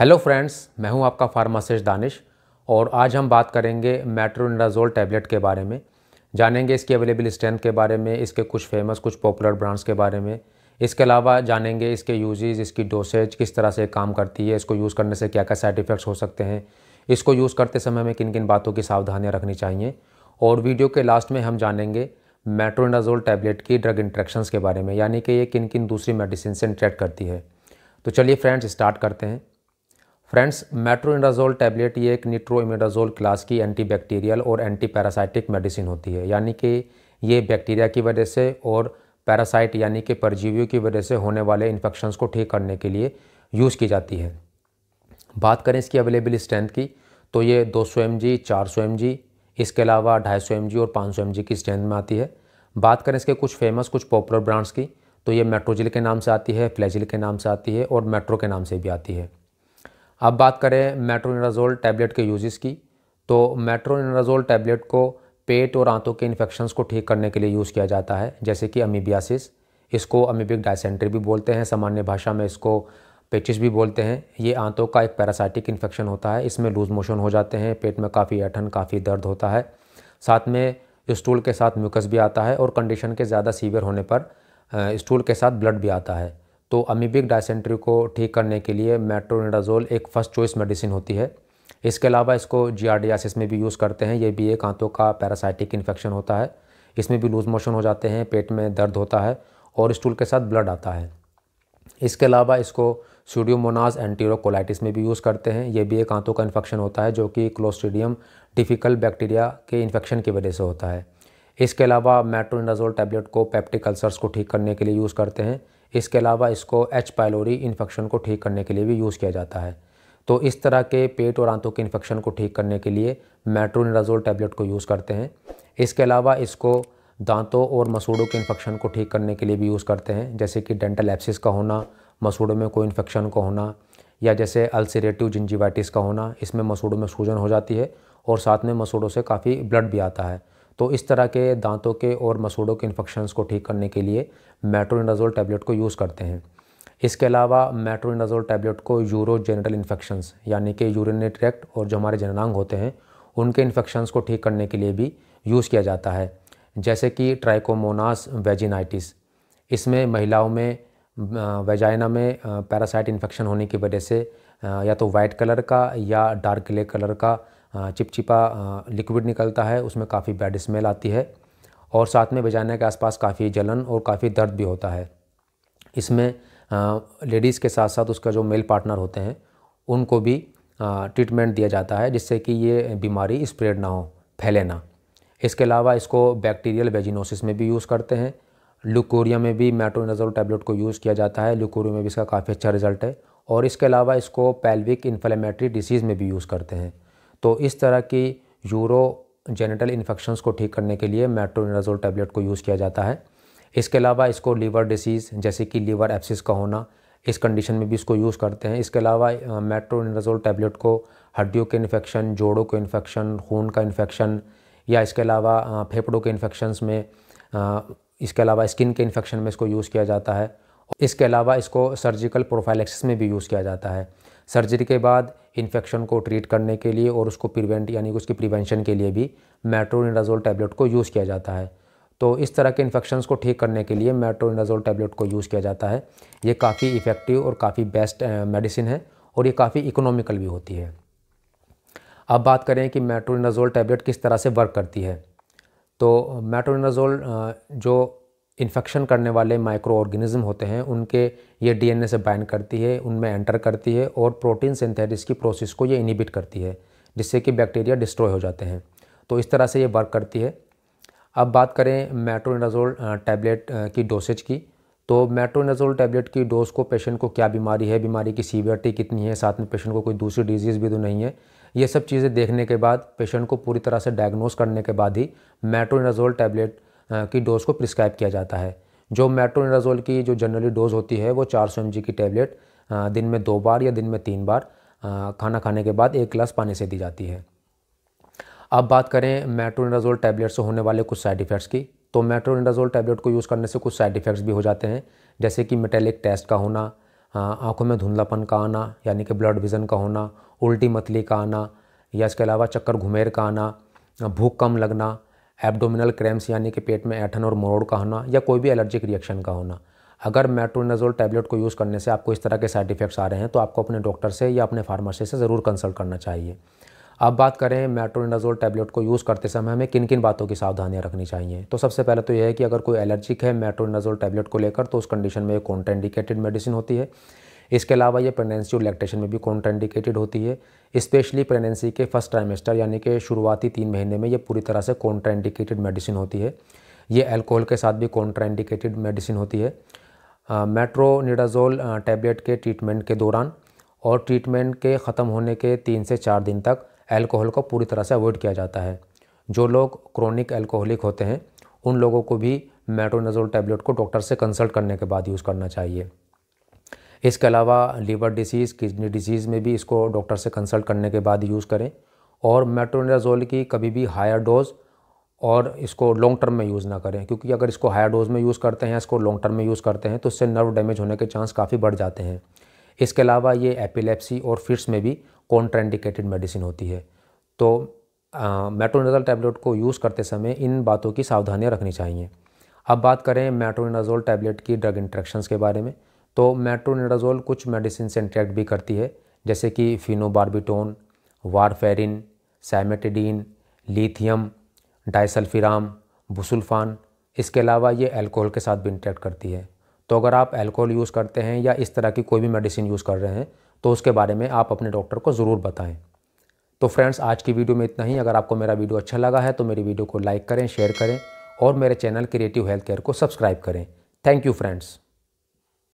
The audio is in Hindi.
हेलो फ्रेंड्स मैं हूं आपका फार्मासिस्ट दानिश और आज हम बात करेंगे मेट्रोनिडाजोल टैबलेट के बारे में जानेंगे इसकी अवेलेबल स्ट्रेंथ के बारे में इसके कुछ फेमस कुछ पॉपुलर ब्रांड्स के बारे में इसके अलावा जानेंगे इसके यूजेज इसकी डोसेज किस तरह से काम करती है इसको यूज़ करने से क्या क्या साइड इफ़ेक्ट्स हो सकते हैं इसको यूज़ करते समय हमें किन किन बातों की सावधानियाँ रखनी चाहिए और वीडियो के लास्ट में हम जानेंगे मेट्रोनिडाजोल टैबलेट की ड्रग इंट्रैक्शंस के बारे में यानी कि ये किन किन दूसरी मेडिसिन से इंट्रैक्ट करती है तो चलिए फ्रेंड्स स्टार्ट करते हैं फ्रेंड्स मेट्रोइंडाजोल टैबलेट ये एक निट्रोइमेडाजोल क्लास की एंटीबैक्टीरियल और एंटी पैरासाइटिक मेडिसिन होती है यानी कि ये बैक्टीरिया की वजह से और पैरासाइट यानी कि परजीवियों की वजह से होने वाले इन्फेक्शंस को ठीक करने के लिए यूज़ की जाती है बात करें इसकी अवेलेबल स्ट्रेंथ की तो ये 200 सौ एम जी चार सौ एम जी इसके अलावा ढाई सौ एम जी और पाँच सौ एम जी की स्ट्रेंथ में आती है बात करें इसके कुछ फेमस कुछ पॉपुलर ब्रांड्स की तो ये मेट्रोजिल के नाम से आती है फ्लैजिल के नाम से आती है और मेट्रो के नाम से भी आती है अब बात करें मेट्रोनिराजोल टैबलेट के यूजेस की तो मेट्रोनिराजोल टैबलेट को पेट और आंतों के इन्फेक्शन को ठीक करने के लिए यूज़ किया जाता है जैसे कि अमीबियासिस इसको अमीबिक डायसेंट्री भी बोलते हैं सामान्य भाषा में इसको पेचिस भी बोलते हैं ये आंतों का एक पैरासाइटिक इन्फेक्शन होता है इसमें लूज़ मोशन हो जाते हैं पेट में काफ़ी ऐठन काफ़ी दर्द होता है साथ में स्टूल के साथ म्यूकस भी आता है और कंडीशन के ज़्यादा सीवियर होने पर स्टूल के साथ ब्लड भी आता है तो अमीबिक डायसेंट्री को ठीक करने के लिए मेट्रोनिडाजोल एक फ़र्स्ट चॉइस मेडिसिन होती है इसके अलावा इसको जी में भी यूज़ करते हैं ये भी एक आंतों का पैरासाइटिक इन्फेक्शन होता है इसमें भी लूज मोशन हो जाते हैं पेट में दर्द होता है और स्टूल के साथ ब्लड आता है इसके अलावा इसको सूडियोमोनाज एंटीरोकोलाइटिस में भी यूज़ करते हैं ये भी एक आंतों का इन्फेक्शन होता है जो कि क्लोस्टिडियम डिफ़िकल्ट बैक्टीरिया के इन्फेक्शन की वजह से होता है इसके अलावा मेट्रोनिडाजोल टैबलेट को पेप्टिक अल्सर्स को ठीक करने के लिए यूज़ करते हैं इसके अलावा इसको एच पायलोरी इन्फेक्शन को ठीक करने के लिए भी यूज़ किया जाता है तो इस तरह के पेट और आंतों के इन्फेक्शन को ठीक करने के लिए मेट्रोनिराजोल टैबलेट को यूज़ करते हैं इसके अलावा इसको दांतों और मसूड़ों के इन्फेक्शन को ठीक करने के लिए भी यूज़ करते हैं जैसे कि डेंटल एप्सिस का होना मसूड़ों में कोई इन्फेक्शन का को होना या जैसे अल्सरेटिव जिंजीवाइटिस का होना इसमें मसूड़ों में सूजन हो जाती है और साथ में मसूड़ों से काफ़ी ब्लड भी आता है तो इस तरह के दांतों के और मसूड़ों के इन्फेक्शन को ठीक करने के लिए मेट्रोनाजोल टैबलेट को यूज़ करते हैं इसके अलावा मेट्रोनाजोल टैबलेट को यूरो जेनरल इन्फेक्शन्स यानी कि यूरिनरी ट्रैक्ट और जो हमारे जननांग होते हैं उनके इन्फेक्शन को ठीक करने के लिए भी यूज़ किया जाता है जैसे कि ट्राइकोमोनास वेजिनाइटिस इसमें महिलाओं में वेजाइना में पैरासाइट इन्फेक्शन होने की वजह से या तो वाइट कलर का या डार्क ग्ले कलर का चिपचिपा लिक्विड निकलता है उसमें काफ़ी बैड स्मेल आती है और साथ में बजाने के आसपास काफ़ी जलन और काफ़ी दर्द भी होता है इसमें लेडीज़ के साथ साथ उसका जो मेल पार्टनर होते हैं उनको भी ट्रीटमेंट दिया जाता है जिससे कि ये बीमारी स्प्रेड ना हो फैले ना इसके अलावा इसको बैक्टीरियल वेजिनोसिस में भी यूज़ करते हैं ल्यूकोरिया में भी मेट्रोनजोल टैबलेट को यूज़ किया जाता है ल्यूकोरिया में भी इसका काफ़ी अच्छा रिजल्ट है और इसके अलावा इसको पैल्विक इन्फ्लेमेटरी डिसीज़ में भी यूज़ करते हैं तो इस तरह की यूरो जेनिटल इन्फेक्शंस को ठीक करने के लिए मेट्रोनिराजोल टैबलेट को यूज़ किया जाता है इसके अलावा इसको लीवर डिसीज़ जैसे कि लीवर एप्सिस का होना इस कंडीशन में भी इसको यूज़ करते हैं इसके अलावा मेट्रोनिराजोल टैबलेट को हड्डियों के इन्फेक्शन जोड़ों के इन्फेक्शन खून का इन्फेक्शन या इसके अलावा फेफड़ों के इन्फेक्शंस में इसके अलावा स्किन के इन्फेक्शन में इसको यूज़ किया जाता है इसके अलावा इसको सर्जिकल प्रोफाइलेक्सिस में भी यूज़ किया जाता है सर्जरी के बाद इन्फेक्शन को ट्रीट करने के लिए और उसको प्रिवेंट यानी कि उसकी प्रिवेंशन के लिए भी मेट्रोनिडाजोल टैबलेट को यूज़ किया जाता है तो इस तरह के इन्फेक्शन को ठीक करने के लिए मेट्रोनिडाजोल टैबलेट को यूज़ किया जाता है ये काफ़ी इफ़ेक्टिव और काफ़ी बेस्ट मेडिसिन है और ये काफ़ी इकोनॉमिकल भी होती है अब बात करें कि मेट्रोनिडाजोल टैबलेट किस तरह से वर्क करती है तो मेट्रोनिडाजोल जो इन्फेक्शन करने वाले माइक्रो ऑर्गेनिज्म होते हैं उनके ये डीएनए से बाइंड करती है उनमें एंटर करती है और प्रोटीन सिंथेसिस की प्रोसेस को ये इनिबिट करती है जिससे कि बैक्टीरिया डिस्ट्रॉय हो जाते हैं तो इस तरह से ये वर्क करती है अब बात करें मेट्रोनाजोल टैबलेट की डोसेज की तो मेट्रोनाजोल टैबलेट की डोज को पेशेंट को क्या बीमारी है बीमारी की सीवियरिटी कितनी है साथ में पेशेंट को कोई दूसरी डिजीज़ भी तो नहीं है ये सब चीज़ें देखने के बाद पेशेंट को पूरी तरह से डायग्नोस करने के बाद ही मेट्रोनाजोल टैबलेट की डोज़ को प्रिस्क्राइब किया जाता है जो मेट्रोनिडाजोल की जो जनरली डोज़ होती है वो चार सौ की टैबलेट दिन में दो बार या दिन में तीन बार खाना खाने के बाद एक गिलास पानी से दी जाती है अब बात करें मेट्रोनिडाजोल टैबलेट से होने वाले कुछ साइड इफ़ेक्ट्स की तो मेट्रोनिडाजोल टैबलेट को यूज़ करने से कुछ साइड इफ़ेक्ट्स भी हो जाते हैं जैसे कि मेटेलिक टेस्ट का होना आँखों में धुंधलापन का आना यानी कि ब्लड विज़न का होना उल्टी मतली का आना या इसके अलावा चक्कर घुमेर का आना भूख कम लगना एब्डोमिनल क्रैम्स यानी कि पेट में ऐठन और मरोड़ का होना या कोई भी एलर्जिक रिएक्शन का होना अगर मेट्रोनेजोल टैबलेट को यूज़ करने से आपको इस तरह के साइड इफ़ेक्ट्स आ रहे हैं तो आपको अपने डॉक्टर से या अपने फार्मासी से ज़रूर कंसल्ट करना चाहिए अब बात करें मेट्रोनेजोल टैबलेट को यूज़ करते समय हमें किन किन बातों की सावधानियाँ रखनी चाहिए तो सबसे पहले तो यह है कि अगर कोई एलर्जिक है मेट्रोनेजोल टैबलेट को लेकर तो उस कंडीशन में एक कॉन्टाइंडिकेटेड मेडिसिन होती है इसके अलावा ये प्रेगनेंसी और लैक्टेशन में भी कॉन्ट्राइंडिकेटेड होती है स्पेशली प्रेगनेंसी के फर्स्ट ट्राइमेस्टर यानी कि शुरुआती तीन महीने में ये पूरी तरह से कॉन्ट्राइंडिकेटेड मेडिसिन होती है ये अल्कोहल के साथ भी कॉन्ट्राइंडिकेटेड मेडिसिन होती है मेट्रोनिडाजोल टैबलेट के ट्रीटमेंट के दौरान और ट्रीटमेंट के ख़त्म होने के तीन से चार दिन तक अल्कोहल को पूरी तरह से अवॉइड किया जाता है जो लोग क्रोनिक अल्कोहलिक होते हैं उन लोगों को भी मेट्रोनाजोल टैबलेट को डॉक्टर से कंसल्ट करने के बाद यूज़ करना चाहिए इसके अलावा लीवर डिसीज़ किडनी डिसीज़ में भी इसको डॉक्टर से कंसल्ट करने के बाद यूज़ करें और मेट्रोनाजोल की कभी भी हायर डोज़ और इसको लॉन्ग टर्म में यूज़ ना करें क्योंकि अगर इसको हायर डोज़ में यूज़ करते हैं इसको लॉन्ग टर्म में यूज़ करते हैं तो इससे नर्व डैमेज होने के चांस काफ़ी बढ़ जाते हैं इसके अलावा ये एपिलेप्सी और फिट्स में भी कॉन्ट्राइंडिकेटेड मेडिसिन होती है तो मेट्रोनाजल टैबलेट को यूज़ करते समय इन बातों की सावधानियाँ रखनी चाहिए अब बात करें मेट्रोनाजोल टैबलेट की ड्रग इंट्रैक्शन के बारे में तो मेट्रोनिडाजोल कुछ मेडिसिन से इंट्रैक्ट भी करती है जैसे कि phenobarbitone warfarin cimetidine lithium disulfiram busulfan इसके अलावा ये अल्कोहल के साथ भी इंटरेक्ट करती है तो अगर आप अल्कोहल यूज़ करते हैं या इस तरह की कोई भी मेडिसिन यूज़ कर रहे हैं तो उसके बारे में आप अपने डॉक्टर को ज़रूर बताएं तो फ्रेंड्स आज की वीडियो में इतना ही अगर आपको मेरा वीडियो अच्छा लगा है तो मेरी वीडियो को लाइक करें शेयर करें और मेरे चैनल क्रिएटिव हेल्थ केयर को सब्सक्राइब करें थैंक यू फ्रेंड्स